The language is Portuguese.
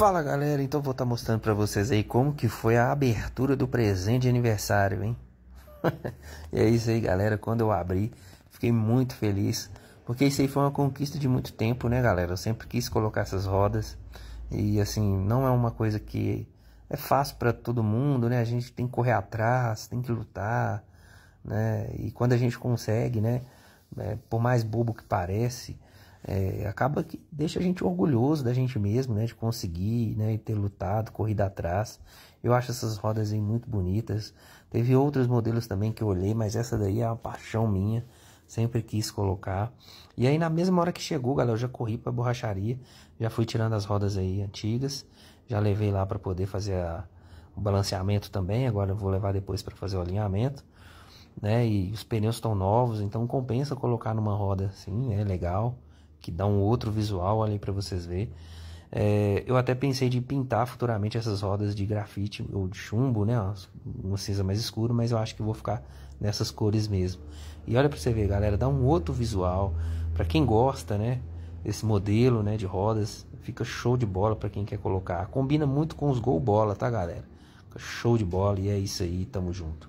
Fala galera, então vou estar tá mostrando para vocês aí como que foi a abertura do presente de aniversário, hein? e é isso aí galera, quando eu abri, fiquei muito feliz, porque isso aí foi uma conquista de muito tempo, né galera? Eu sempre quis colocar essas rodas e assim, não é uma coisa que é fácil para todo mundo, né? A gente tem que correr atrás, tem que lutar, né? E quando a gente consegue, né? É, por mais bobo que parece é, acaba que deixa a gente orgulhoso da gente mesmo, né? De conseguir, né? E ter lutado, corrido atrás. Eu acho essas rodas aí muito bonitas. Teve outros modelos também que eu olhei, mas essa daí é uma paixão minha. Sempre quis colocar. E aí, na mesma hora que chegou, galera, eu já corri pra borracharia. Já fui tirando as rodas aí antigas. Já levei lá para poder fazer a, o balanceamento também. Agora eu vou levar depois para fazer o alinhamento. Né? E os pneus estão novos, então compensa colocar numa roda assim, é legal que dá um outro visual ali para vocês verem. É, eu até pensei de pintar futuramente essas rodas de grafite ou de chumbo, né? Uma cinza mais escuro, mas eu acho que vou ficar nessas cores mesmo. E olha para você ver, galera, dá um outro visual para quem gosta, né? Esse modelo, né, de rodas, fica show de bola para quem quer colocar. Combina muito com os gol bola, tá, galera? Fica show de bola e é isso aí, tamo junto.